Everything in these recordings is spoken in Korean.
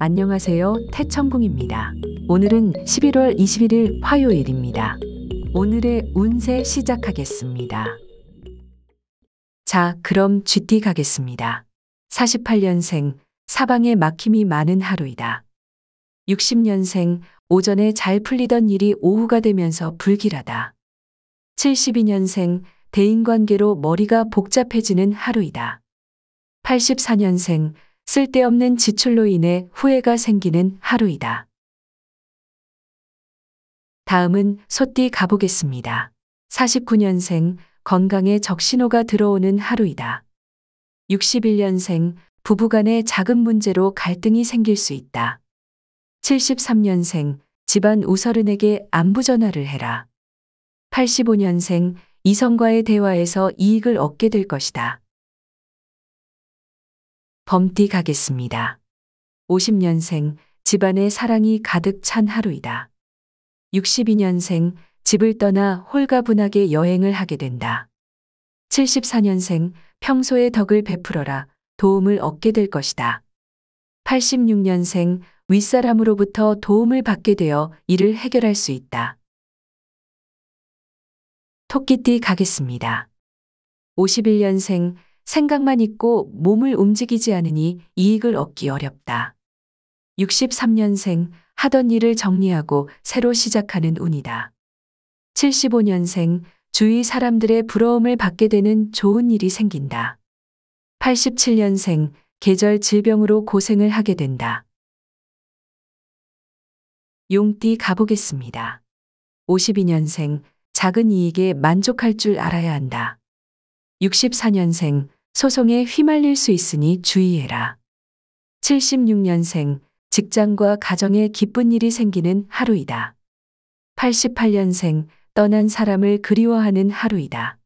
안녕하세요. 태천궁입니다. 오늘은 11월 21일 화요일입니다. 오늘의 운세 시작하겠습니다. 자, 그럼 GT 가겠습니다. 48년생 사방에 막힘이 많은 하루이다. 60년생 오전에 잘 풀리던 일이 오후가 되면서 불길하다. 72년생 대인관계로 머리가 복잡해지는 하루이다. 84년생 쓸데없는 지출로 인해 후회가 생기는 하루이다. 다음은 소띠 가보겠습니다. 49년생 건강에 적신호가 들어오는 하루이다. 61년생 부부간의 작은 문제로 갈등이 생길 수 있다. 73년생 집안 우서른에게 안부 전화를 해라. 85년생 이성과의 대화에서 이익을 얻게 될 것이다. 범띠가겠습니다. 50년생 집안에 사랑이 가득 찬 하루이다. 62년생 집을 떠나 홀가분하게 여행을 하게 된다. 74년생 평소에 덕을 베풀어라 도움을 얻게 될 것이다. 86년생 윗사람으로부터 도움을 받게 되어 일을 해결할 수 있다. 토끼띠 가겠습니다. 51년생 생각만 있고 몸을 움직이지 않으니 이익을 얻기 어렵다. 63년생 하던 일을 정리하고 새로 시작하는 운이다. 75년생 주위 사람들의 부러움을 받게 되는 좋은 일이 생긴다. 87년생 계절 질병으로 고생을 하게 된다. 용띠 가보겠습니다. 52년생 작은 이익에 만족할 줄 알아야 한다. 64년생 소송에 휘말릴 수 있으니 주의해라. 76년생 직장과 가정에 기쁜 일이 생기는 하루이다. 88년생 떠난 사람을 그리워하는 하루이다.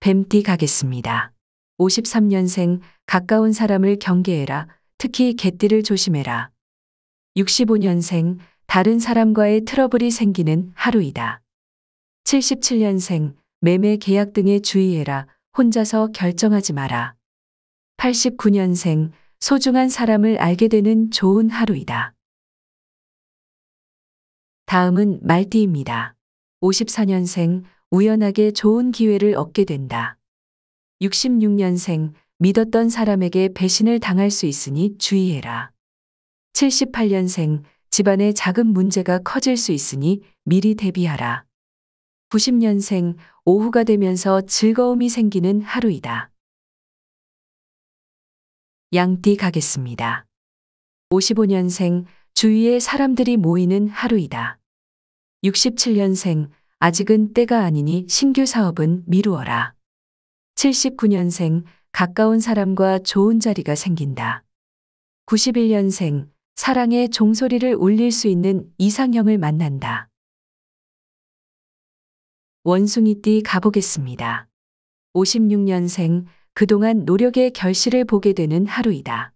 뱀띠 가겠습니다. 53년생 가까운 사람을 경계해라. 특히 개띠를 조심해라. 65년생 다른 사람과의 트러블이 생기는 하루이다. 77년생 매매 계약 등에 주의해라. 혼자서 결정하지 마라. 89년생 소중한 사람을 알게 되는 좋은 하루이다. 다음은 말띠입니다. 54년생 우연하게 좋은 기회를 얻게 된다. 66년생 믿었던 사람에게 배신을 당할 수 있으니 주의해라. 78년생 집안에 작은 문제가 커질 수 있으니 미리 대비하라. 90년생 오후가 되면서 즐거움이 생기는 하루이다. 양띠 가겠습니다. 55년생 주위에 사람들이 모이는 하루이다. 67년생 아직은 때가 아니니 신규 사업은 미루어라. 79년생 가까운 사람과 좋은 자리가 생긴다. 91년생 사랑의 종소리를 울릴 수 있는 이상형을 만난다. 원숭이띠 가보겠습니다. 56년생 그동안 노력의 결실을 보게 되는 하루이다.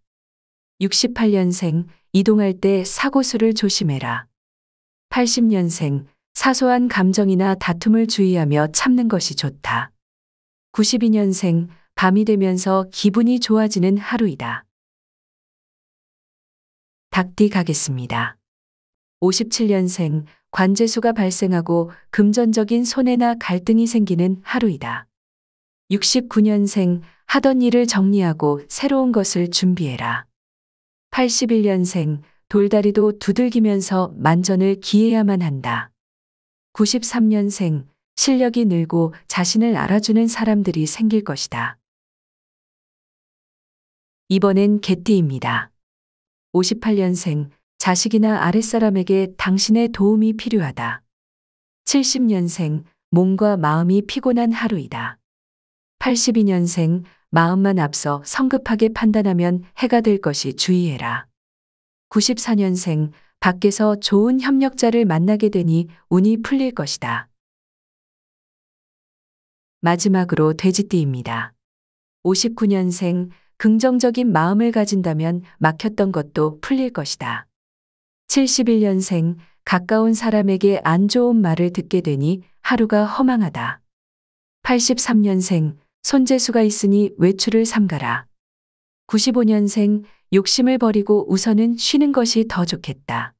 68년생 이동할 때 사고수를 조심해라. 80년생 사소한 감정이나 다툼을 주의하며 참는 것이 좋다. 92년생 밤이 되면서 기분이 좋아지는 하루이다. 닭띠 가겠습니다. 57년생 관제수가 발생하고 금전적인 손해나 갈등이 생기는 하루이다. 69년생 하던 일을 정리하고 새로운 것을 준비해라. 81년생 돌다리도 두들기면서 만전을 기해야만 한다. 93년생 실력이 늘고 자신을 알아주는 사람들이 생길 것이다. 이번엔 개띠입니다. 58년생 자식이나 아랫사람에게 당신의 도움이 필요하다. 70년생 몸과 마음이 피곤한 하루이다. 82년생 마음만 앞서 성급하게 판단하면 해가 될 것이 주의해라. 94년생 밖에서 좋은 협력자를 만나게 되니 운이 풀릴 것이다. 마지막으로 돼지띠입니다. 59년생 긍정적인 마음을 가진다면 막혔던 것도 풀릴 것이다. 71년생 가까운 사람에게 안 좋은 말을 듣게 되니 하루가 허망하다. 83년생 손재수가 있으니 외출을 삼가라. 95년생 욕심을 버리고 우선은 쉬는 것이 더 좋겠다.